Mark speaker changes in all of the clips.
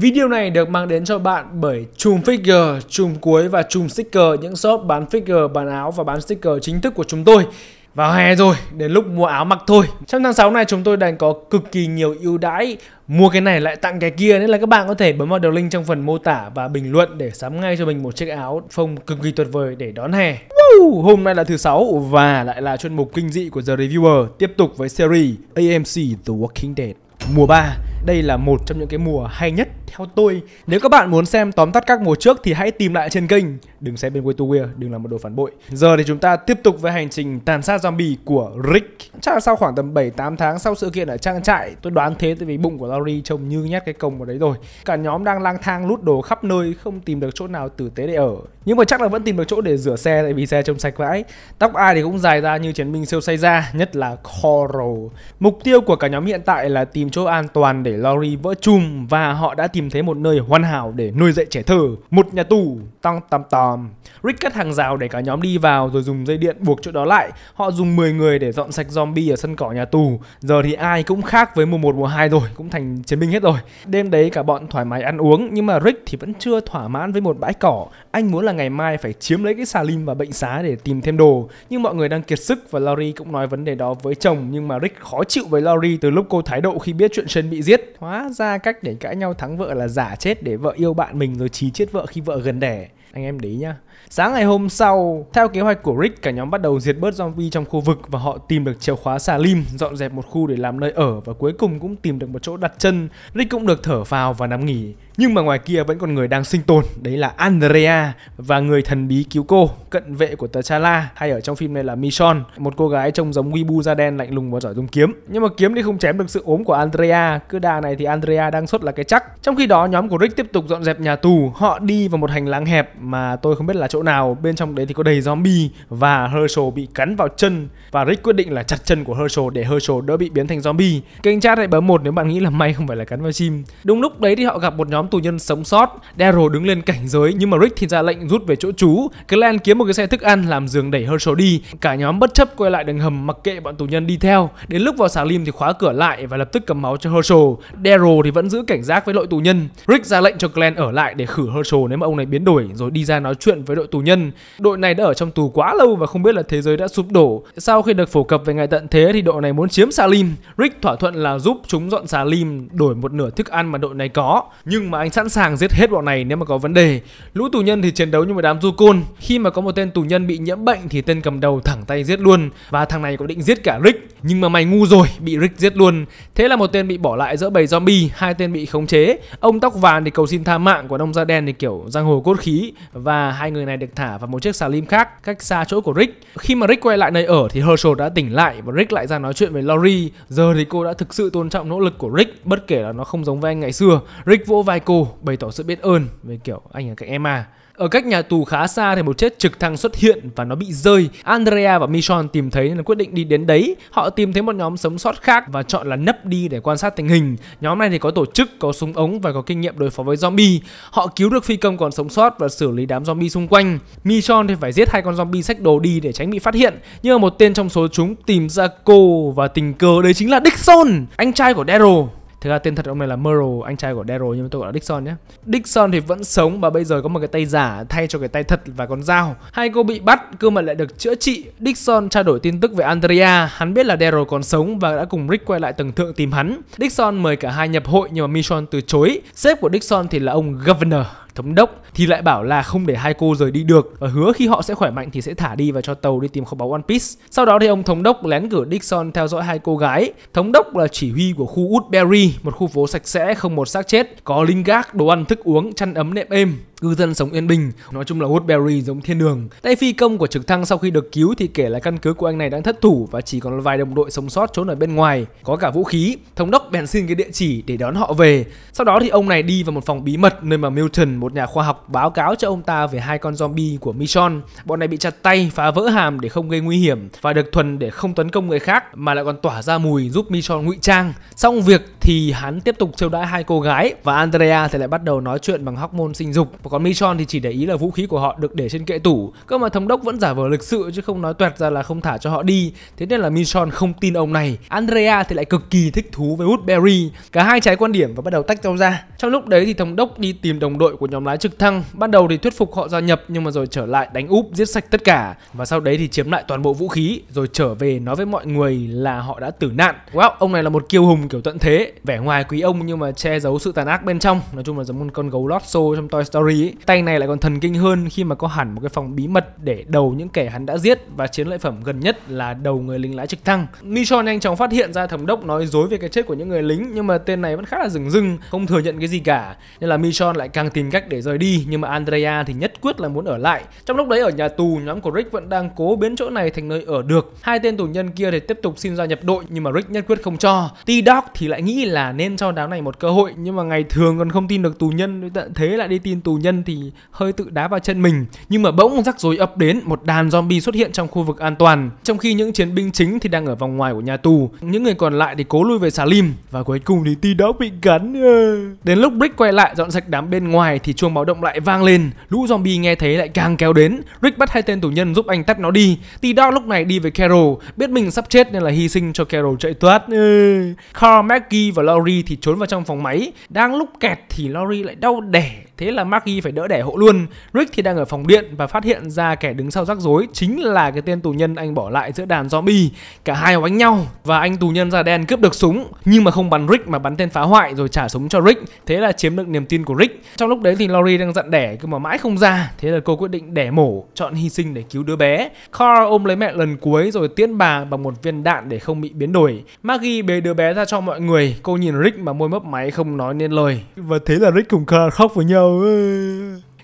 Speaker 1: Video này được mang đến cho bạn bởi Chùm Figure, Chùm Cuối và Chùm Sticker, những shop bán figure, bán áo và bán sticker chính thức của chúng tôi. Vào hè rồi, đến lúc mua áo mặc thôi. Trong tháng 6 này chúng tôi đang có cực kỳ nhiều ưu đãi, mua cái này lại tặng cái kia nên là các bạn có thể bấm vào đường link trong phần mô tả và bình luận để sắm ngay cho mình một chiếc áo phông cực kỳ tuyệt vời để đón hè. hôm nay là thứ sáu và lại là chuyên mục kinh dị của The Reviewer, tiếp tục với series AMC The Walking Dead. Mùa 3, đây là một trong những cái mùa hay nhất theo tôi, nếu các bạn muốn xem tóm tắt các mùa trước thì hãy tìm lại trên kênh. Đừng xem bên Way to Wear, đừng làm một đồ phản bội. Giờ thì chúng ta tiếp tục với hành trình tàn sát zombie của Rick. Chắc là sau khoảng tầm 7-8 tháng sau sự kiện ở trang trại, tôi đoán thế tại vì bụng của Laurie trông như nhét cái công vào đấy rồi. Cả nhóm đang lang thang lút đồ khắp nơi, không tìm được chỗ nào tử tế để ở. Nhưng mà chắc là vẫn tìm được chỗ để rửa xe tại vì xe trông sạch vãi. Tóc ai thì cũng dài ra như chiến binh siêu say ra, nhất là Coral. Mục tiêu của cả nhóm hiện tại là tìm chỗ an toàn để Laurie vỡ chùm và họ đã tìm tìm thấy một nơi hoàn hảo để nuôi dạy trẻ thơ. Một nhà tù, tăng tăm tòm. Rick cắt hàng rào để cả nhóm đi vào rồi dùng dây điện buộc chỗ đó lại. Họ dùng 10 người để dọn sạch zombie ở sân cỏ nhà tù. Giờ thì ai cũng khác với mùa 1, mùa 2 rồi, cũng thành chiến binh hết rồi. Đêm đấy cả bọn thoải mái ăn uống nhưng mà Rick thì vẫn chưa thỏa mãn với một bãi cỏ. Anh muốn là ngày mai phải chiếm lấy cái xà lim và bệnh xá để tìm thêm đồ. Nhưng mọi người đang kiệt sức và Laurie cũng nói vấn đề đó với chồng nhưng mà Rick khó chịu với Laurie từ lúc cô thái độ khi biết chuyện Shen bị giết. Hóa ra cách để cãi nhau thắng vợ là giả chết để vợ yêu bạn mình rồi trí chết vợ khi vợ gần đẻ anh em đấy nhá Sáng ngày hôm sau, theo kế hoạch của Rick, cả nhóm bắt đầu diệt bớt zombie trong khu vực và họ tìm được chìa khóa Salim, dọn dẹp một khu để làm nơi ở và cuối cùng cũng tìm được một chỗ đặt chân. Rick cũng được thở vào và nằm nghỉ. Nhưng mà ngoài kia vẫn còn người đang sinh tồn, đấy là Andrea và người thần bí cứu cô, cận vệ của T'Challa, hay ở trong phim này là Michonne, một cô gái trông giống Weebu da đen lạnh lùng và giỏi dùng kiếm. Nhưng mà kiếm thì không chém được sự ốm của Andrea, cứ đà này thì Andrea đang xuất là cái chắc. Trong khi đó nhóm của Rick tiếp tục dọn dẹp nhà tù, họ đi vào một hành lang hẹp mà tôi không biết là chỗ nào bên trong đấy thì có đầy zombie và Herschel bị cắn vào chân và Rick quyết định là chặt chân của Herschel để Herschel đỡ bị biến thành zombie. Kênh chat hãy bấm một nếu bạn nghĩ là may không phải là cắn vào chim. Đúng lúc đấy thì họ gặp một nhóm tù nhân sống sót. Daryl đứng lên cảnh giới nhưng mà Rick thì ra lệnh rút về chỗ trú. Glenn kiếm một cái xe thức ăn làm giường đẩy Herschel đi. Cả nhóm bất chấp quay lại đường hầm mặc kệ bọn tù nhân đi theo. Đến lúc vào xà lim thì khóa cửa lại và lập tức cầm máu cho Herschel. Daryl thì vẫn giữ cảnh giác với đội tù nhân. Rick ra lệnh cho Glenn ở lại để khử Herschel nếu mà ông này biến đổi rồi đi ra nói chuyện với đội đội tù nhân. Đội này đã ở trong tù quá lâu và không biết là thế giới đã sụp đổ. Sau khi được phổ cập về ngày tận thế thì đội này muốn chiếm Salim. Rick thỏa thuận là giúp chúng dọn Salim đổi một nửa thức ăn mà đội này có. Nhưng mà anh sẵn sàng giết hết bọn này nếu mà có vấn đề. Lũ tù nhân thì chiến đấu như một đám du côn. Khi mà có một tên tù nhân bị nhiễm bệnh thì tên cầm đầu thẳng tay giết luôn và thằng này có định giết cả Rick nhưng mà mày ngu rồi, bị Rick giết luôn. Thế là một tên bị bỏ lại giữa bầy zombie, hai tên bị khống chế. Ông tóc vàng thì cầu xin tha mạng, của ông da đen thì kiểu giang hồ cốt khí và hai người này này được thả vào một chiếc xà lim khác cách xa chỗ của Rick. Khi mà Rick quay lại nơi ở thì Herschel đã tỉnh lại và Rick lại ra nói chuyện với Laurie. Giờ thì cô đã thực sự tôn trọng nỗ lực của Rick bất kể là nó không giống với anh ngày xưa. Rick vỗ vai cô bày tỏ sự biết ơn về kiểu anh ở cạnh em à. Ở cách nhà tù khá xa thì một chiếc trực thăng xuất hiện và nó bị rơi. Andrea và Michon tìm thấy nên quyết định đi đến đấy. Họ tìm thấy một nhóm sống sót khác và chọn là nấp đi để quan sát tình hình. Nhóm này thì có tổ chức, có súng ống và có kinh nghiệm đối phó với zombie. Họ cứu được phi công còn sống sót và xử lý đám zombie xung quanh. Michon thì phải giết hai con zombie sách đồ đi để tránh bị phát hiện. Nhưng mà một tên trong số chúng tìm ra cô và tình cờ đấy chính là Dixon, anh trai của Daryl. Thực ra tên thật ông này là Merle, anh trai của Daryl nhưng mà tôi gọi là Dixon nhé. Dixon thì vẫn sống và bây giờ có một cái tay giả thay cho cái tay thật và con dao. Hai cô bị bắt, cơ mà lại được chữa trị. Dixon trao đổi tin tức về Andrea, hắn biết là Daryl còn sống và đã cùng Rick quay lại tầng thượng tìm hắn. Dixon mời cả hai nhập hội nhưng mà Michonne từ chối. Sếp của Dixon thì là ông Governor thống đốc thì lại bảo là không để hai cô rời đi được và hứa khi họ sẽ khỏe mạnh thì sẽ thả đi và cho tàu đi tìm kho báu One Piece. Sau đó thì ông thống đốc lén gửi Dixon theo dõi hai cô gái. Thống đốc là chỉ huy của khu Woodbury, một khu phố sạch sẽ không một xác chết, có linh gác, đồ ăn thức uống, chăn ấm nệm êm cư dân sống yên bình. Nói chung là Woodbury giống thiên đường. Tay phi công của trực thăng sau khi được cứu thì kể là căn cứ của anh này đang thất thủ và chỉ còn vài đồng đội sống sót trốn ở bên ngoài, có cả vũ khí. Thống đốc bèn xin cái địa chỉ để đón họ về. Sau đó thì ông này đi vào một phòng bí mật nơi mà Milton, một nhà khoa học báo cáo cho ông ta về hai con zombie của Michon. Bọn này bị chặt tay, phá vỡ hàm để không gây nguy hiểm và được thuần để không tấn công người khác mà lại còn tỏa ra mùi giúp Michon ngụy trang. Xong việc thì hắn tiếp tục trêu đãi hai cô gái và Andrea thì lại bắt đầu nói chuyện bằng hormone sinh dục còn Michon thì chỉ để ý là vũ khí của họ được để trên kệ tủ Cơ mà thống đốc vẫn giả vờ lịch sự chứ không nói toẹt ra là không thả cho họ đi Thế nên là Michon không tin ông này Andrea thì lại cực kỳ thích thú với Woodbury Cả hai trái quan điểm và bắt đầu tách nhau ra Trong lúc đấy thì thống đốc đi tìm đồng đội của nhóm lái trực thăng Ban đầu thì thuyết phục họ gia nhập nhưng mà rồi trở lại đánh úp giết sạch tất cả Và sau đấy thì chiếm lại toàn bộ vũ khí Rồi trở về nói với mọi người là họ đã tử nạn Wow, ông này là một kiêu hùng kiểu tận thế Vẻ ngoài quý ông nhưng mà che giấu sự tàn ác bên trong Nói chung là giống một con gấu lót xô trong Toy Story Tay này lại còn thần kinh hơn khi mà có hẳn một cái phòng bí mật để đầu những kẻ hắn đã giết và chiến lợi phẩm gần nhất là đầu người lính lái trực thăng. Michon nhanh chóng phát hiện ra thống đốc nói dối về cái chết của những người lính nhưng mà tên này vẫn khá là rừng rưng, không thừa nhận cái gì cả. Nên là Michon lại càng tìm cách để rời đi nhưng mà Andrea thì nhất quyết là muốn ở lại. Trong lúc đấy ở nhà tù nhóm của Rick vẫn đang cố biến chỗ này thành nơi ở được. Hai tên tù nhân kia thì tiếp tục xin gia nhập đội nhưng mà Rick nhất quyết không cho. T-Dog thì lại nghĩ là nên cho đám này một cơ hội nhưng mà ngày thường còn không tin được tù nhân tận thế lại đi tin tù nhân nhân thì hơi tự đá vào chân mình nhưng mà bỗng rắc rối ập đến một đàn zombie xuất hiện trong khu vực an toàn trong khi những chiến binh chính thì đang ở vòng ngoài của nhà tù những người còn lại thì cố lui về xà lim và cuối cùng thì ti đó bị gắn đến lúc Rick quay lại dọn sạch đám bên ngoài thì chuông báo động lại vang lên lũ zombie nghe thấy lại càng kéo đến Rick bắt hai tên tù nhân giúp anh tắt nó đi ti đó lúc này đi với Carol biết mình sắp chết nên là hy sinh cho Carol chạy thoát Carl Maggie và Laurie thì trốn vào trong phòng máy đang lúc kẹt thì Laurie lại đau đẻ Thế là Maggie phải đỡ đẻ hộ luôn. Rick thì đang ở phòng điện và phát hiện ra kẻ đứng sau rắc rối chính là cái tên tù nhân anh bỏ lại giữa đàn zombie. Cả hai đánh nhau và anh tù nhân da đen cướp được súng nhưng mà không bắn Rick mà bắn tên phá hoại rồi trả súng cho Rick. Thế là chiếm được niềm tin của Rick. Trong lúc đấy thì Laurie đang dặn đẻ cơ mà mãi không ra. Thế là cô quyết định đẻ mổ, chọn hy sinh để cứu đứa bé. Carl ôm lấy mẹ lần cuối rồi tiễn bà bằng một viên đạn để không bị biến đổi. Maggie bế đứa bé ra cho mọi người. Cô nhìn Rick mà môi mấp máy không nói nên lời. Và thế là Rick cùng Carl khóc với nhau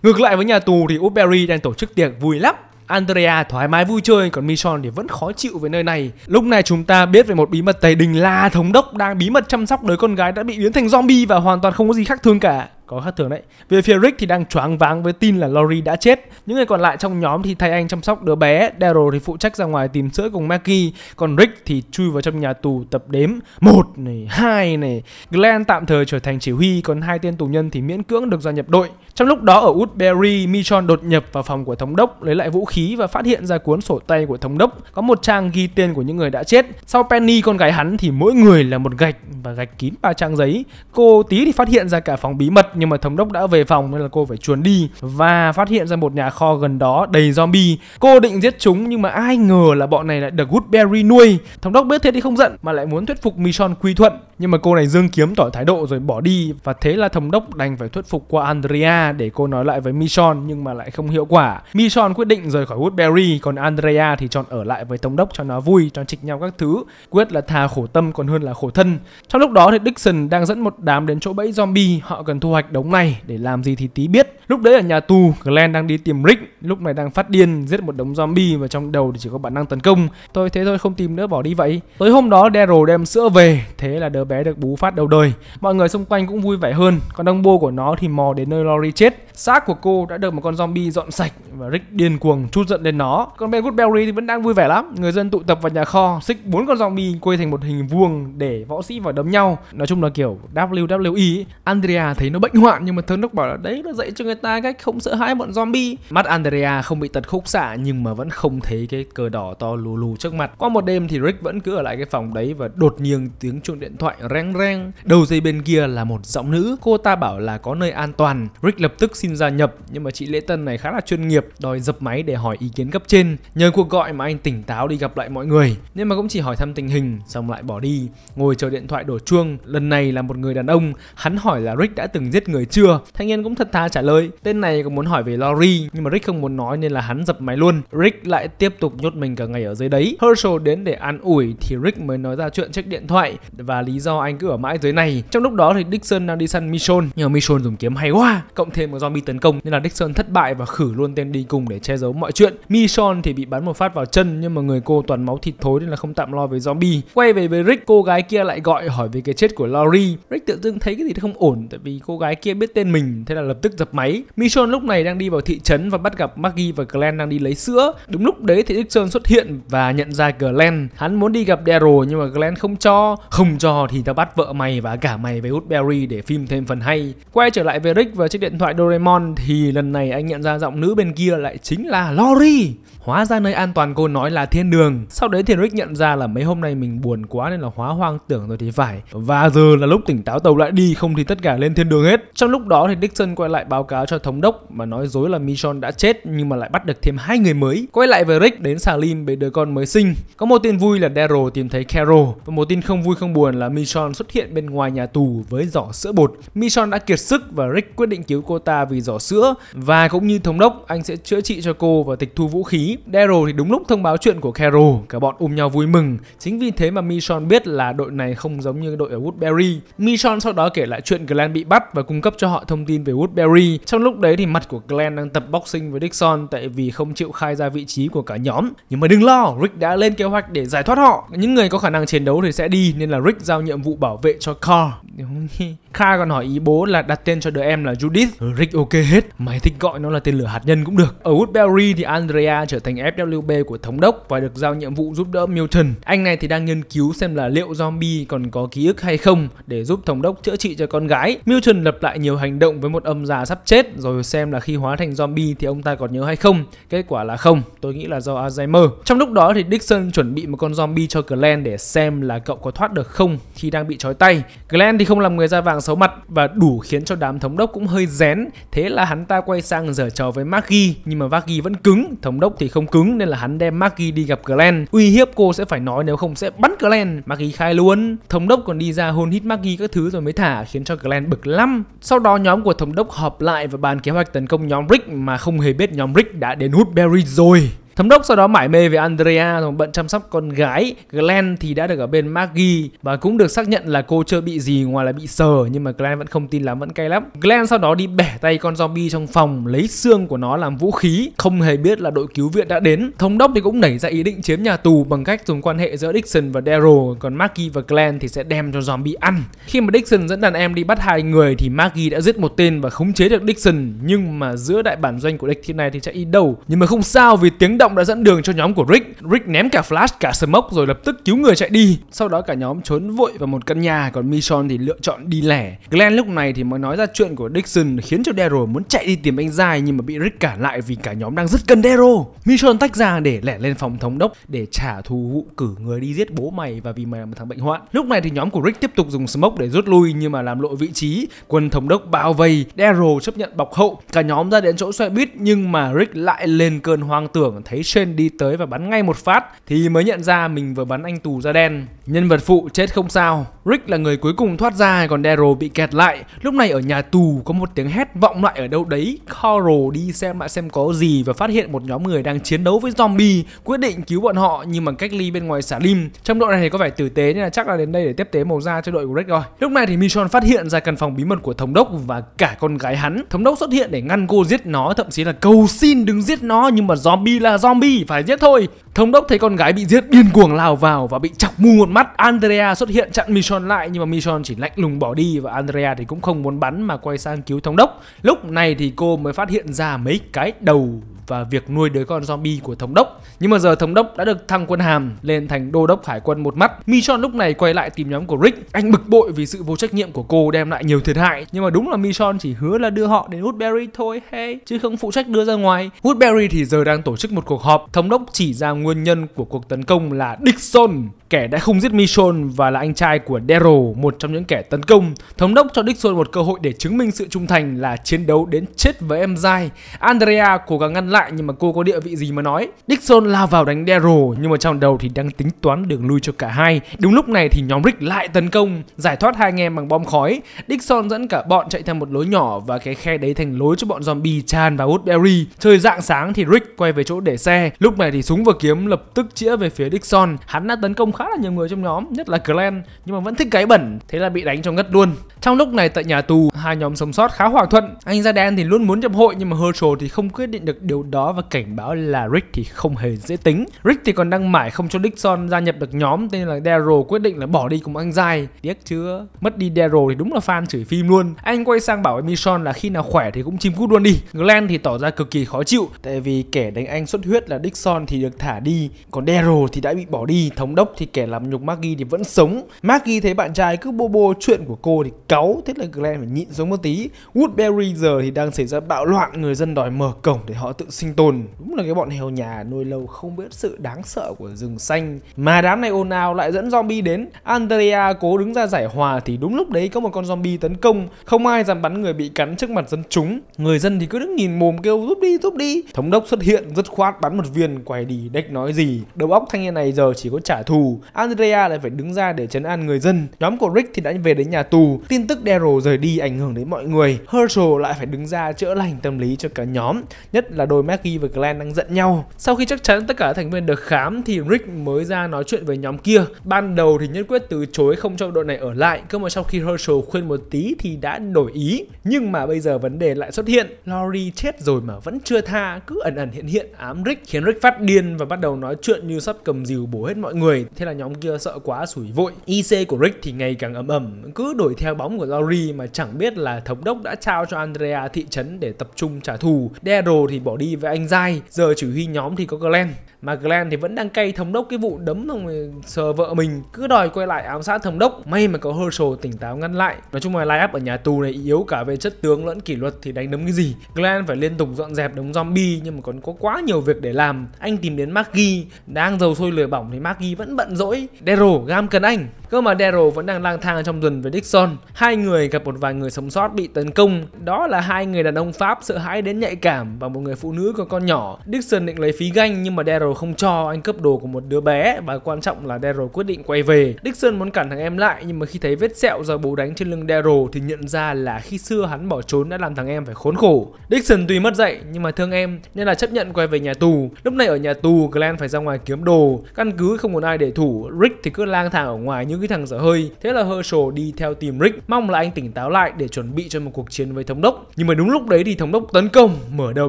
Speaker 1: Ngược lại với nhà tù thì Woodbury đang tổ chức tiệc vui lắm Andrea thoải mái vui chơi còn Michon thì vẫn khó chịu với nơi này. Lúc này chúng ta biết về một bí mật tày đình là thống đốc đang bí mật chăm sóc đứa con gái đã bị biến thành zombie và hoàn toàn không có gì khác thường cả có khác thường đấy. Về phía Rick thì đang choáng váng với tin là Lori đã chết. Những người còn lại trong nhóm thì thay anh chăm sóc đứa bé, Daryl thì phụ trách ra ngoài tìm sữa cùng Maggie, còn Rick thì chui vào trong nhà tù tập đếm một này, hai này. Glenn tạm thời trở thành chỉ huy, còn hai tên tù nhân thì miễn cưỡng được gia nhập đội. Trong lúc đó ở Woodbury, Michon đột nhập vào phòng của thống đốc, lấy lại vũ khí và phát hiện ra cuốn sổ tay của thống đốc có một trang ghi tên của những người đã chết. Sau Penny con gái hắn thì mỗi người là một gạch và gạch kín ba trang giấy. Cô tí thì phát hiện ra cả phòng bí mật nhưng mà thống đốc đã về phòng nên là cô phải chuồn đi và phát hiện ra một nhà kho gần đó đầy zombie cô định giết chúng nhưng mà ai ngờ là bọn này lại được Goodberry nuôi thống đốc biết thế thì không giận mà lại muốn thuyết phục Michon quy thuận nhưng mà cô này dương kiếm tỏ thái độ rồi bỏ đi và thế là thống đốc đành phải thuyết phục qua Andrea để cô nói lại với Michon nhưng mà lại không hiệu quả Michon quyết định rời khỏi Woodbury còn Andrea thì chọn ở lại với thống đốc cho nó vui cho trịch nhau các thứ quyết là thà khổ tâm còn hơn là khổ thân trong lúc đó thì Dixon đang dẫn một đám đến chỗ bẫy zombie họ cần thu hoạch hoạch đống này để làm gì thì tí biết lúc đấy ở nhà tù Glenn đang đi tìm Rick lúc này đang phát điên giết một đống zombie và trong đầu thì chỉ có bản năng tấn công tôi thế thôi không tìm nữa bỏ đi vậy tối hôm đó Daryl đem sữa về thế là đứa bé được bú phát đầu đời mọi người xung quanh cũng vui vẻ hơn còn ông bô của nó thì mò đến nơi Lori chết Xác của cô đã được một con zombie dọn sạch và Rick điên cuồng chút giận lên nó. Còn Ben Goodberry thì vẫn đang vui vẻ lắm. Người dân tụ tập vào nhà kho, xích bốn con zombie quay thành một hình vuông để võ sĩ vào đấm nhau. Nói chung là kiểu WWE. Andrea thấy nó bệnh hoạn nhưng mà thơn đốc bảo là đấy nó dạy cho người ta cách không sợ hãi bọn zombie. Mắt Andrea không bị tật khúc xạ nhưng mà vẫn không thấy cái cờ đỏ to lù lù trước mặt. Qua một đêm thì Rick vẫn cứ ở lại cái phòng đấy và đột nhiên tiếng chuông điện thoại reng reng. Đầu dây bên kia là một giọng nữ. Cô ta bảo là có nơi an toàn. Rick lập tức xin xin gia nhập nhưng mà chị Lễ Tân này khá là chuyên nghiệp, đòi dập máy để hỏi ý kiến cấp trên. Nhờ cuộc gọi mà anh tỉnh táo đi gặp lại mọi người, nhưng mà cũng chỉ hỏi thăm tình hình xong lại bỏ đi, ngồi chờ điện thoại đổ chuông. Lần này là một người đàn ông, hắn hỏi là Rick đã từng giết người chưa? Thanh niên cũng thật thà trả lời, tên này cũng muốn hỏi về Lori nhưng mà Rick không muốn nói nên là hắn dập máy luôn. Rick lại tiếp tục nhốt mình cả ngày ở dưới đấy. Herschel đến để an ủi thì Rick mới nói ra chuyện check điện thoại và lý do anh cứ ở mãi dưới này. Trong lúc đó thì Dixon đang đi săn Michonne nhưng mà Michonne dùng kiếm hay quá, cộng thêm một zombie bị tấn công nên là Dixon thất bại và khử luôn tên đi cùng để che giấu mọi chuyện. Michon thì bị bắn một phát vào chân nhưng mà người cô toàn máu thịt thối nên là không tạm lo với zombie. Quay về với Rick, cô gái kia lại gọi hỏi về cái chết của Laurie. Rick tự dưng thấy cái gì đó không ổn tại vì cô gái kia biết tên mình thế là lập tức dập máy. Michon lúc này đang đi vào thị trấn và bắt gặp Maggie và Glenn đang đi lấy sữa. Đúng lúc đấy thì Dixon xuất hiện và nhận ra Glenn. Hắn muốn đi gặp Daryl nhưng mà Glenn không cho. Không cho thì tao bắt vợ mày và cả mày về Woodbury để phim thêm phần hay. Quay trở lại về Rick và chiếc điện thoại Doraemon Doraemon thì lần này anh nhận ra giọng nữ bên kia lại chính là Lori. Hóa ra nơi an toàn cô nói là thiên đường. Sau đấy thì Rick nhận ra là mấy hôm nay mình buồn quá nên là hóa hoang tưởng rồi thì phải. Và giờ là lúc tỉnh táo tàu lại đi không thì tất cả lên thiên đường hết. Trong lúc đó thì Dixon quay lại báo cáo cho thống đốc mà nói dối là Michonne đã chết nhưng mà lại bắt được thêm hai người mới. Quay lại với Rick đến Salim với đứa con mới sinh. Có một tin vui là Daryl tìm thấy Carol và một tin không vui không buồn là Michonne xuất hiện bên ngoài nhà tù với giỏ sữa bột. Michonne đã kiệt sức và Rick quyết định cứu cô ta vì giỏ sữa và cũng như thống đốc anh sẽ chữa trị cho cô và tịch thu vũ khí. Daryl thì đúng lúc thông báo chuyện của Carol, cả bọn ôm um nhau vui mừng. Chính vì thế mà Michonne biết là đội này không giống như đội ở Woodbury. Michonne sau đó kể lại chuyện Glenn bị bắt và cung cấp cho họ thông tin về Woodbury. Trong lúc đấy thì mặt của Glenn đang tập boxing với Dixon tại vì không chịu khai ra vị trí của cả nhóm. Nhưng mà đừng lo, Rick đã lên kế hoạch để giải thoát họ. Những người có khả năng chiến đấu thì sẽ đi nên là Rick giao nhiệm vụ bảo vệ cho Carl. Carl còn hỏi ý bố là đặt tên cho đứa em là Judith. Rick ok hết mày thích gọi nó là tên lửa hạt nhân cũng được ở Woodbury thì Andrea trở thành FWB của thống đốc và được giao nhiệm vụ giúp đỡ Milton anh này thì đang nghiên cứu xem là liệu zombie còn có ký ức hay không để giúp thống đốc chữa trị cho con gái Milton lặp lại nhiều hành động với một âm già sắp chết rồi xem là khi hóa thành zombie thì ông ta còn nhớ hay không kết quả là không tôi nghĩ là do Alzheimer trong lúc đó thì Dixon chuẩn bị một con zombie cho Glenn để xem là cậu có thoát được không khi đang bị trói tay Glenn thì không làm người da vàng xấu mặt và đủ khiến cho đám thống đốc cũng hơi rén Thế là hắn ta quay sang giở trò với Maggie nhưng mà Maggie vẫn cứng, thống đốc thì không cứng nên là hắn đem Maggie đi gặp Glenn, uy hiếp cô sẽ phải nói nếu không sẽ bắn Glenn. Maggie khai luôn. Thống đốc còn đi ra hôn hít Maggie các thứ rồi mới thả khiến cho Glenn bực lắm. Sau đó nhóm của thống đốc họp lại và bàn kế hoạch tấn công nhóm Rick mà không hề biết nhóm Rick đã đến hút Berry rồi. Thấm đốc sau đó mải mê về Andrea rồi bận chăm sóc con gái. Glenn thì đã được ở bên Maggie và cũng được xác nhận là cô chưa bị gì ngoài là bị sờ nhưng mà Glenn vẫn không tin lắm, vẫn cay lắm. Glenn sau đó đi bẻ tay con zombie trong phòng, lấy xương của nó làm vũ khí, không hề biết là đội cứu viện đã đến. Thống đốc thì cũng nảy ra ý định chiếm nhà tù bằng cách dùng quan hệ giữa Dixon và Daryl, còn Maggie và Glenn thì sẽ đem cho zombie ăn. Khi mà Dixon dẫn đàn em đi bắt hai người thì Maggie đã giết một tên và khống chế được Dixon, nhưng mà giữa đại bản doanh của địch thiên này thì chạy đi đâu. Nhưng mà không sao vì tiếng động động đã dẫn đường cho nhóm của Rick. Rick ném cả flash cả smoke rồi lập tức cứu người chạy đi. Sau đó cả nhóm trốn vội vào một căn nhà còn Michonne thì lựa chọn đi lẻ. Glenn lúc này thì mới nói ra chuyện của Dixon khiến cho Daryl muốn chạy đi tìm anh Dài nhưng mà bị Rick cản lại vì cả nhóm đang rất cần Daryl. Michonne tách ra để lẻ lên phòng thống đốc để trả thù vụ cử người đi giết bố mày và vì mày là một thằng bệnh hoạn. Lúc này thì nhóm của Rick tiếp tục dùng smoke để rút lui nhưng mà làm lộ vị trí. Quân thống đốc bao vây, Daryl chấp nhận bọc hậu. Cả nhóm ra đến chỗ xoay buýt nhưng mà Rick lại lên cơn hoang tưởng thấy thấy Shane đi tới và bắn ngay một phát thì mới nhận ra mình vừa bắn anh tù da đen. Nhân vật phụ chết không sao, Rick là người cuối cùng thoát ra còn Daryl bị kẹt lại. Lúc này ở nhà tù có một tiếng hét vọng lại ở đâu đấy. Coral đi xem lại xem có gì và phát hiện một nhóm người đang chiến đấu với zombie, quyết định cứu bọn họ nhưng mà cách ly bên ngoài xả lim. Trong đội này thì có vẻ tử tế nên là chắc là đến đây để tiếp tế màu da cho đội của Rick rồi. Lúc này thì Michonne phát hiện ra căn phòng bí mật của thống đốc và cả con gái hắn. Thống đốc xuất hiện để ngăn cô giết nó, thậm chí là cầu xin đừng giết nó nhưng mà zombie là zombie phải giết thôi. Thống đốc thấy con gái bị giết điên cuồng lao vào và bị chọc mù một mắt. Andrea xuất hiện chặn Michonne lại nhưng mà Michonne chỉ lạnh lùng bỏ đi và Andrea thì cũng không muốn bắn mà quay sang cứu thống đốc. Lúc này thì cô mới phát hiện ra mấy cái đầu và việc nuôi đứa con zombie của thống đốc. Nhưng mà giờ thống đốc đã được thăng quân hàm lên thành đô đốc hải quân một mắt. Michon lúc này quay lại tìm nhóm của Rick. Anh bực bội vì sự vô trách nhiệm của cô đem lại nhiều thiệt hại. Nhưng mà đúng là Michon chỉ hứa là đưa họ đến Woodbury thôi hey, chứ không phụ trách đưa ra ngoài. Woodbury thì giờ đang tổ chức một cuộc họp. Thống đốc chỉ ra nguyên nhân của cuộc tấn công là Dixon kẻ đã không giết Michon và là anh trai của Daryl, một trong những kẻ tấn công. Thống đốc cho Dixon một cơ hội để chứng minh sự trung thành là chiến đấu đến chết với em dai. Andrea cố gắng ngăn lại nhưng mà cô có địa vị gì mà nói. Dixon lao vào đánh Daryl nhưng mà trong đầu thì đang tính toán đường lui cho cả hai. Đúng lúc này thì nhóm Rick lại tấn công, giải thoát hai anh em bằng bom khói. Dixon dẫn cả bọn chạy theo một lối nhỏ và cái khe đấy thành lối cho bọn zombie tràn vào Woodbury. Trời dạng sáng thì Rick quay về chỗ để xe. Lúc này thì súng và kiếm lập tức chĩa về phía Dixon. Hắn đã tấn công khá là nhiều người trong nhóm nhất là clan nhưng mà vẫn thích cái bẩn thế là bị đánh cho ngất luôn trong lúc này tại nhà tù, hai nhóm sống sót khá hòa thuận. Anh da đen thì luôn muốn nhập hội nhưng mà Herschel thì không quyết định được điều đó và cảnh báo là Rick thì không hề dễ tính. Rick thì còn đang mải không cho Dixon gia nhập được nhóm tên là Daryl quyết định là bỏ đi cùng anh dai. Tiếc chưa? Mất đi Daryl thì đúng là fan chửi phim luôn. Anh quay sang bảo với Mission là khi nào khỏe thì cũng chim cút luôn đi. Glenn thì tỏ ra cực kỳ khó chịu tại vì kẻ đánh anh xuất huyết là Dixon thì được thả đi, còn Daryl thì đã bị bỏ đi. Thống đốc thì kẻ làm nhục Maggie thì vẫn sống. Maggie thấy bạn trai cứ bô bô chuyện của cô thì cáu thế là Glenn phải nhịn xuống một tí Woodbury giờ thì đang xảy ra bạo loạn người dân đòi mở cổng để họ tự sinh tồn đúng là cái bọn hèo nhà nuôi lâu không biết sự đáng sợ của rừng xanh mà đám này ồn ào lại dẫn zombie đến Andrea cố đứng ra giải hòa thì đúng lúc đấy có một con zombie tấn công không ai dám bắn người bị cắn trước mặt dân chúng người dân thì cứ đứng nhìn mồm kêu giúp đi giúp đi thống đốc xuất hiện rất khoát bắn một viên quay đi đếch nói gì đầu óc thanh niên này giờ chỉ có trả thù Andrea lại phải đứng ra để chấn an người dân nhóm của Rick thì đã về đến nhà tù tin tin tức Daryl rời đi ảnh hưởng đến mọi người, Herschel lại phải đứng ra chữa lành tâm lý cho cả nhóm, nhất là đôi Maggie và Glenn đang giận nhau. Sau khi chắc chắn tất cả thành viên được khám thì Rick mới ra nói chuyện với nhóm kia. Ban đầu thì nhất quyết từ chối không cho đội này ở lại, cơ mà sau khi Herschel khuyên một tí thì đã đổi ý. Nhưng mà bây giờ vấn đề lại xuất hiện, Lori chết rồi mà vẫn chưa tha, cứ ẩn ẩn hiện hiện ám Rick khiến Rick phát điên và bắt đầu nói chuyện như sắp cầm dìu bổ hết mọi người. Thế là nhóm kia sợ quá sủi vội. IC của Rick thì ngày càng ấm ẩm, cứ đuổi theo bóng nhóm của Lowry mà chẳng biết là thống đốc đã trao cho Andrea thị trấn để tập trung trả thù. Daryl thì bỏ đi với anh Dai, giờ chỉ huy nhóm thì có Glenn mà Glenn thì vẫn đang cay thống đốc cái vụ đấm thằng sờ vợ mình cứ đòi quay lại ám sát thống đốc may mà có Herschel tỉnh táo ngăn lại nói chung là line up ở nhà tù này yếu cả về chất tướng lẫn kỷ luật thì đánh đấm cái gì Glenn phải liên tục dọn dẹp đống zombie nhưng mà còn có quá nhiều việc để làm anh tìm đến Maggie đang dầu sôi lửa bỏng thì Maggie vẫn bận rỗi Daryl gam cần anh cơ mà Daryl vẫn đang lang thang trong rừng với Dixon hai người gặp một vài người sống sót bị tấn công đó là hai người đàn ông Pháp sợ hãi đến nhạy cảm và một người phụ nữ có con nhỏ Dixon định lấy phí ganh nhưng mà Daryl Daryl không cho anh cướp đồ của một đứa bé và quan trọng là Daryl quyết định quay về. Dixon muốn cản thằng em lại nhưng mà khi thấy vết sẹo do bố đánh trên lưng Daryl thì nhận ra là khi xưa hắn bỏ trốn đã làm thằng em phải khốn khổ. Dixon tuy mất dạy nhưng mà thương em nên là chấp nhận quay về nhà tù. Lúc này ở nhà tù Glenn phải ra ngoài kiếm đồ, căn cứ không còn ai để thủ, Rick thì cứ lang thang ở ngoài như cái thằng dở hơi. Thế là Herschel đi theo tìm Rick, mong là anh tỉnh táo lại để chuẩn bị cho một cuộc chiến với thống đốc. Nhưng mà đúng lúc đấy thì thống đốc tấn công, mở đầu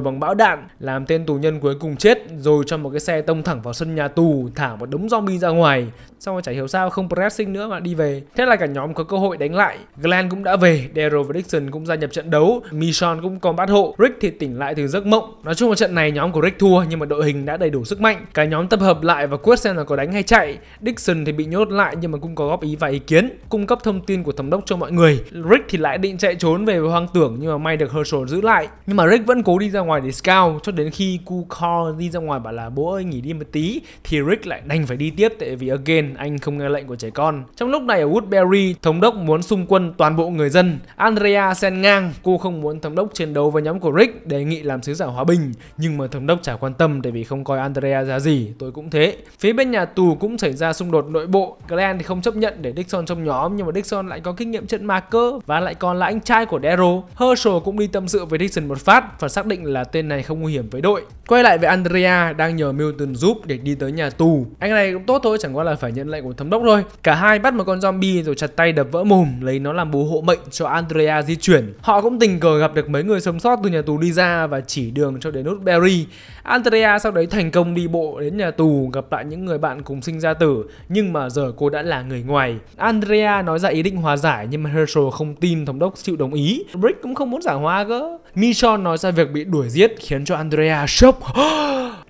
Speaker 1: bằng bão đạn, làm tên tù nhân cuối cùng chết rồi cho một cái xe xe tông thẳng vào sân nhà tù thả một đống zombie ra ngoài xong rồi chả hiểu sao không pressing nữa mà đi về thế là cả nhóm có cơ hội đánh lại Glenn cũng đã về Daryl và Dixon cũng gia nhập trận đấu Michon cũng còn bắt hộ Rick thì tỉnh lại từ giấc mộng nói chung là trận này nhóm của Rick thua nhưng mà đội hình đã đầy đủ sức mạnh cả nhóm tập hợp lại và quyết xem là có đánh hay chạy Dixon thì bị nhốt lại nhưng mà cũng có góp ý và ý kiến cung cấp thông tin của thống đốc cho mọi người Rick thì lại định chạy trốn về với hoang tưởng nhưng mà may được Herschel giữ lại nhưng mà Rick vẫn cố đi ra ngoài để scout cho đến khi Kukor đi ra ngoài bảo là bố ơi hơi nghỉ đi một tí thì Rick lại đành phải đi tiếp tại vì again anh không nghe lệnh của trẻ con. Trong lúc này ở Woodbury, thống đốc muốn xung quân toàn bộ người dân. Andrea xen ngang, cô không muốn thống đốc chiến đấu với nhóm của Rick, đề nghị làm sứ giả hòa bình, nhưng mà thống đốc chả quan tâm tại vì không coi Andrea ra gì, tôi cũng thế. Phía bên nhà tù cũng xảy ra xung đột nội bộ, Glenn thì không chấp nhận để Dixon trong nhóm nhưng mà Dixon lại có kinh nghiệm trận ma cơ và lại còn là anh trai của Daryl. Herschel cũng đi tâm sự với Dixon một phát và xác định là tên này không nguy hiểm với đội. Quay lại về Andrea đang nhờ Mill Newton giúp để đi tới nhà tù. Anh này cũng tốt thôi, chẳng qua là phải nhận lệnh của thống đốc thôi. Cả hai bắt một con zombie rồi chặt tay đập vỡ mồm, lấy nó làm bố hộ mệnh cho Andrea di chuyển. Họ cũng tình cờ gặp được mấy người sống sót từ nhà tù đi ra và chỉ đường cho đến nút Barry. Andrea sau đấy thành công đi bộ đến nhà tù gặp lại những người bạn cùng sinh ra tử, nhưng mà giờ cô đã là người ngoài. Andrea nói ra ý định hòa giải nhưng mà Herschel không tin thống đốc chịu đồng ý. Rick cũng không muốn giảng hòa cơ. Michonne nói ra việc bị đuổi giết khiến cho Andrea sốc.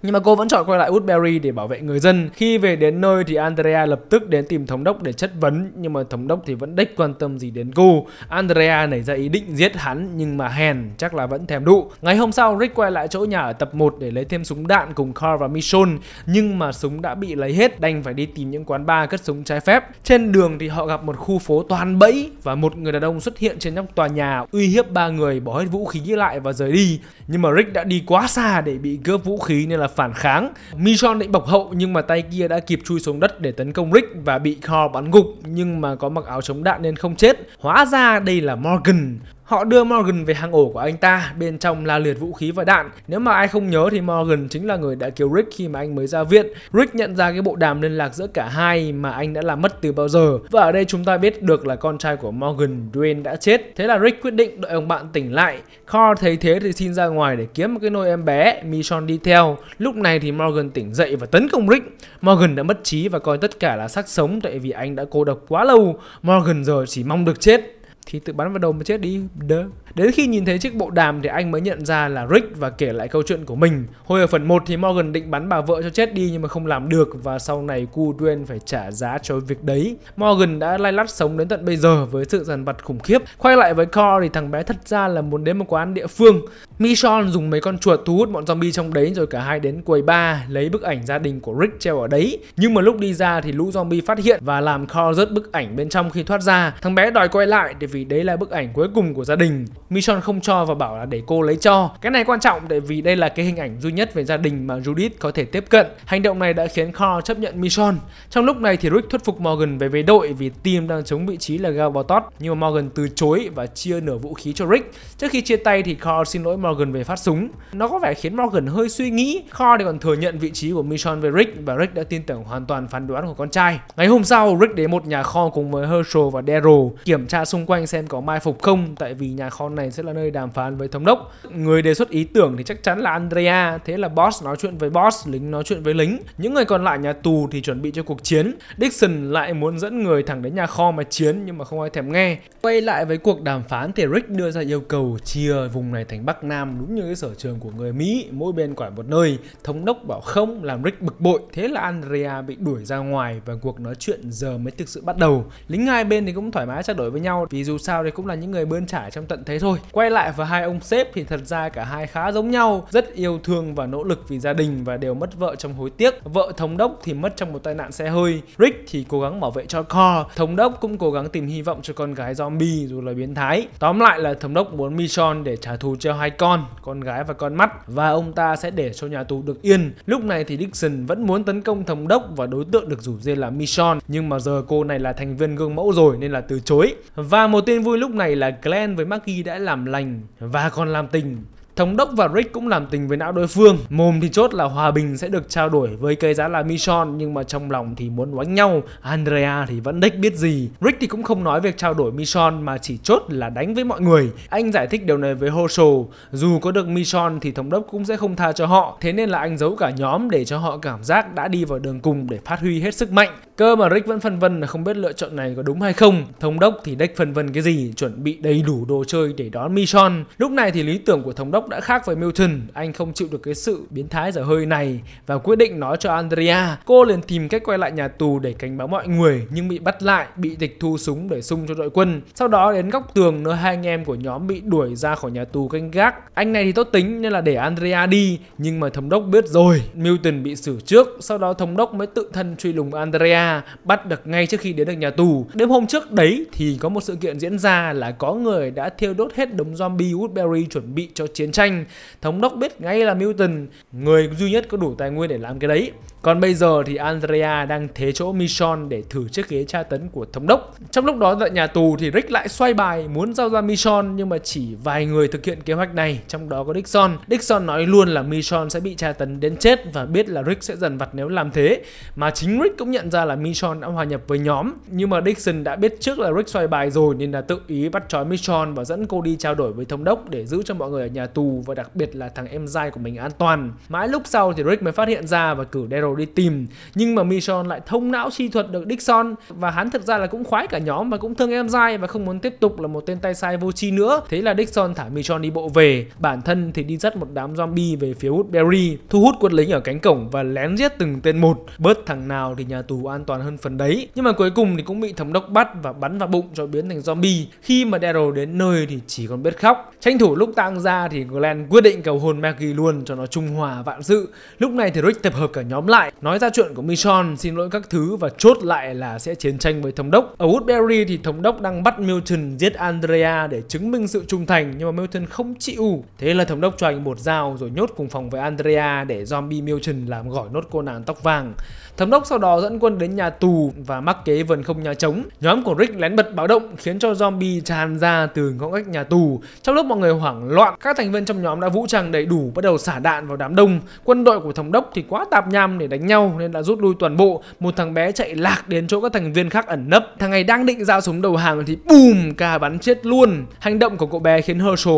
Speaker 1: Nhưng mà cô vẫn chọn quay lại Woodbury để bảo vệ người dân. Khi về đến nơi thì Andrea lập tức đến tìm thống đốc để chất vấn nhưng mà thống đốc thì vẫn đếch quan tâm gì đến cô. Andrea nảy ra ý định giết hắn nhưng mà hèn chắc là vẫn thèm đụ. Ngày hôm sau Rick quay lại chỗ nhà ở tập 1 để lấy thêm súng đạn cùng Carl và Michonne nhưng mà súng đã bị lấy hết đành phải đi tìm những quán bar cất súng trái phép. Trên đường thì họ gặp một khu phố toàn bẫy và một người đàn ông xuất hiện trên nóc tòa nhà uy hiếp ba người bỏ hết vũ khí lại và rời đi. Nhưng mà Rick đã đi quá xa để bị cướp vũ khí nên là phản kháng. Michon định bọc hậu nhưng mà tay kia đã kịp chui xuống đất để tấn công Rick và bị Carl bắn gục nhưng mà có mặc áo chống đạn nên không chết. Hóa ra đây là Morgan. Họ đưa Morgan về hang ổ của anh ta, bên trong là liệt vũ khí và đạn. Nếu mà ai không nhớ thì Morgan chính là người đã cứu Rick khi mà anh mới ra viện. Rick nhận ra cái bộ đàm liên lạc giữa cả hai mà anh đã làm mất từ bao giờ. Và ở đây chúng ta biết được là con trai của Morgan, Dwayne đã chết. Thế là Rick quyết định đợi ông bạn tỉnh lại. Carl thấy thế thì xin ra ngoài để kiếm một cái nôi em bé, Michonne đi theo. Lúc này thì Morgan tỉnh dậy và tấn công Rick. Morgan đã mất trí và coi tất cả là xác sống tại vì anh đã cô độc quá lâu. Morgan giờ chỉ mong được chết khi tự bắn vào đầu mà chết đi đơ Đến khi nhìn thấy chiếc bộ đàm thì anh mới nhận ra là Rick và kể lại câu chuyện của mình. Hồi ở phần 1 thì Morgan định bắn bà vợ cho chết đi nhưng mà không làm được và sau này cu Duen phải trả giá cho việc đấy. Morgan đã lay lắt sống đến tận bây giờ với sự dần vặt khủng khiếp. Quay lại với Core thì thằng bé thật ra là muốn đến một quán địa phương. Michonne dùng mấy con chuột thu hút bọn zombie trong đấy rồi cả hai đến quầy bar lấy bức ảnh gia đình của Rick treo ở đấy. Nhưng mà lúc đi ra thì lũ zombie phát hiện và làm Core rớt bức ảnh bên trong khi thoát ra. Thằng bé đòi quay lại thì vì đấy là bức ảnh cuối cùng của gia đình. Michon không cho và bảo là để cô lấy cho. Cái này quan trọng tại vì đây là cái hình ảnh duy nhất về gia đình mà Judith có thể tiếp cận. Hành động này đã khiến Carl chấp nhận Michon. Trong lúc này thì Rick thuyết phục Morgan về về đội vì team đang chống vị trí là Galbatot nhưng mà Morgan từ chối và chia nửa vũ khí cho Rick. Trước khi chia tay thì Carl xin lỗi Morgan về phát súng. Nó có vẻ khiến Morgan hơi suy nghĩ. Carl thì còn thừa nhận vị trí của Michon với Rick và Rick đã tin tưởng hoàn toàn phán đoán của con trai. Ngày hôm sau, Rick đến một nhà kho cùng với Herschel và Daryl kiểm tra xung quanh xem có mai phục không tại vì nhà kho này này sẽ là nơi đàm phán với thống đốc. Người đề xuất ý tưởng thì chắc chắn là Andrea, thế là boss nói chuyện với boss, lính nói chuyện với lính. Những người còn lại nhà tù thì chuẩn bị cho cuộc chiến. Dixon lại muốn dẫn người thẳng đến nhà kho mà chiến nhưng mà không ai thèm nghe. Quay lại với cuộc đàm phán thì Rick đưa ra yêu cầu chia vùng này thành Bắc Nam đúng như cái sở trường của người Mỹ, mỗi bên quản một nơi. Thống đốc bảo không làm Rick bực bội, thế là Andrea bị đuổi ra ngoài và cuộc nói chuyện giờ mới thực sự bắt đầu. Lính hai bên thì cũng thoải mái trao đổi với nhau vì dù sao thì cũng là những người bươn trải trong tận thế thôi thôi quay lại với hai ông sếp thì thật ra cả hai khá giống nhau rất yêu thương và nỗ lực vì gia đình và đều mất vợ trong hối tiếc vợ thống đốc thì mất trong một tai nạn xe hơi rick thì cố gắng bảo vệ cho Cor thống đốc cũng cố gắng tìm hy vọng cho con gái zombie dù là biến thái tóm lại là thống đốc muốn michon để trả thù cho hai con con gái và con mắt và ông ta sẽ để cho nhà tù được yên lúc này thì dixon vẫn muốn tấn công thống đốc và đối tượng được rủ dê là michon nhưng mà giờ cô này là thành viên gương mẫu rồi nên là từ chối và một tin vui lúc này là glenn với maggie đã làm lành và còn làm tình. Thống đốc và Rick cũng làm tình với não đối phương. Mồm thì chốt là hòa bình sẽ được trao đổi với cây giá là Michon nhưng mà trong lòng thì muốn oánh nhau. Andrea thì vẫn đích biết gì. Rick thì cũng không nói việc trao đổi Michon mà chỉ chốt là đánh với mọi người. Anh giải thích điều này với Hoso. Dù có được Michon thì thống đốc cũng sẽ không tha cho họ. Thế nên là anh giấu cả nhóm để cho họ cảm giác đã đi vào đường cùng để phát huy hết sức mạnh. Cơ mà Rick vẫn phân vân là không biết lựa chọn này có đúng hay không. Thống đốc thì Deck phân vân cái gì, chuẩn bị đầy đủ đồ chơi để đón Michon. Lúc này thì lý tưởng của thống đốc đã khác với Milton, anh không chịu được cái sự biến thái giờ hơi này và quyết định nói cho Andrea. Cô liền tìm cách quay lại nhà tù để cảnh báo mọi người nhưng bị bắt lại, bị tịch thu súng để sung cho đội quân. Sau đó đến góc tường nơi hai anh em của nhóm bị đuổi ra khỏi nhà tù canh gác. Anh này thì tốt tính nên là để Andrea đi nhưng mà thống đốc biết rồi, Milton bị xử trước, sau đó thống đốc mới tự thân truy lùng Andrea bắt được ngay trước khi đến được nhà tù. Đêm hôm trước đấy thì có một sự kiện diễn ra là có người đã thiêu đốt hết đống zombie Woodbury chuẩn bị cho chiến tranh. Thống đốc biết ngay là Milton, người duy nhất có đủ tài nguyên để làm cái đấy. Còn bây giờ thì Andrea đang thế chỗ Michon để thử chiếc ghế tra tấn của thống đốc. Trong lúc đó tại nhà tù thì Rick lại xoay bài muốn giao ra Michon nhưng mà chỉ vài người thực hiện kế hoạch này, trong đó có Dixon. Dixon nói luôn là Michon sẽ bị tra tấn đến chết và biết là Rick sẽ dần vặt nếu làm thế. Mà chính Rick cũng nhận ra là Michon đã hòa nhập với nhóm, nhưng mà Dixon đã biết trước là Rick xoay bài rồi nên là tự ý bắt trói Michon và dẫn cô đi trao đổi với thống đốc để giữ cho mọi người ở nhà tù và đặc biệt là thằng em trai của mình an toàn. Mãi lúc sau thì Rick mới phát hiện ra và cử Daryl Carroll đi tìm nhưng mà Michon lại thông não chi thuật được Dixon và hắn thực ra là cũng khoái cả nhóm và cũng thương em dai và không muốn tiếp tục là một tên tay sai vô tri nữa thế là Dixon thả Michon đi bộ về bản thân thì đi dắt một đám zombie về phía Woodbury thu hút quân lính ở cánh cổng và lén giết từng tên một bớt thằng nào thì nhà tù an toàn hơn phần đấy nhưng mà cuối cùng thì cũng bị thống đốc bắt và bắn vào bụng rồi biến thành zombie khi mà Daryl đến nơi thì chỉ còn biết khóc tranh thủ lúc tang ra thì Glenn quyết định cầu hôn Maggie luôn cho nó trung hòa vạn sự lúc này thì Rick tập hợp cả nhóm lại lại. Nói ra chuyện của Michon xin lỗi các thứ và chốt lại là sẽ chiến tranh với thống đốc. Ở Woodbury thì thống đốc đang bắt Milton giết Andrea để chứng minh sự trung thành nhưng mà Milton không chịu. Thế là thống đốc cho anh một dao rồi nhốt cùng phòng với Andrea để zombie Milton làm gỏi nốt cô nàng tóc vàng. Thống đốc sau đó dẫn quân đến nhà tù và mắc kế vườn không nhà trống. Nhóm của Rick lén bật báo động khiến cho zombie tràn ra từ ngõ ngách nhà tù. Trong lúc mọi người hoảng loạn, các thành viên trong nhóm đã vũ trang đầy đủ bắt đầu xả đạn vào đám đông. Quân đội của thống đốc thì quá tạp nham để đánh nhau nên đã rút lui toàn bộ. Một thằng bé chạy lạc đến chỗ các thành viên khác ẩn nấp. Thằng này đang định giao súng đầu hàng thì bùm ca bắn chết luôn. Hành động của cậu bé khiến Herschel,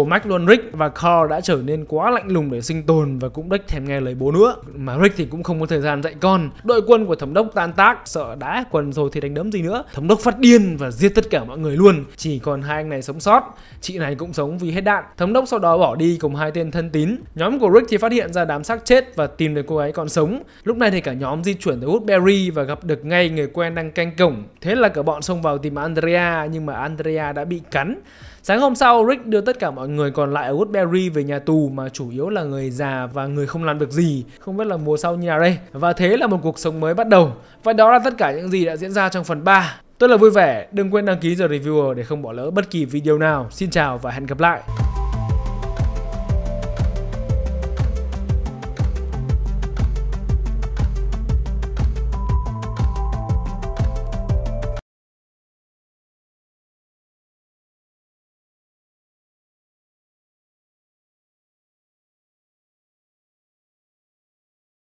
Speaker 1: Rick và Carl đã trở nên quá lạnh lùng để sinh tồn và cũng đếch thèm nghe lời bố nữa. Mà Rick thì cũng không có thời gian dạy con. Đội quân của thống đốc tan tác, sợ đã quần rồi thì đánh đấm gì nữa. Thống đốc phát điên và giết tất cả mọi người luôn. Chỉ còn hai anh này sống sót. Chị này cũng sống vì hết đạn. Thống đốc sau đó bỏ đi cùng hai tên thân tín. Nhóm của Rick thì phát hiện ra đám xác chết và tìm được cô gái còn sống. Lúc này thì cả nhóm di chuyển tới Woodbury và gặp được ngay người quen đang canh cổng. Thế là cả bọn xông vào tìm Andrea nhưng mà Andrea đã bị cắn. Sáng hôm sau, Rick đưa tất cả mọi người còn lại ở Woodbury về nhà tù mà chủ yếu là người già và người không làm được gì. Không biết là mùa sau như nào đây. Và thế là một cuộc sống mới bắt đầu. Và đó là tất cả những gì đã diễn ra trong phần 3. Tôi là vui vẻ, đừng quên đăng ký The Reviewer để không bỏ lỡ bất kỳ video nào. Xin chào và hẹn gặp lại.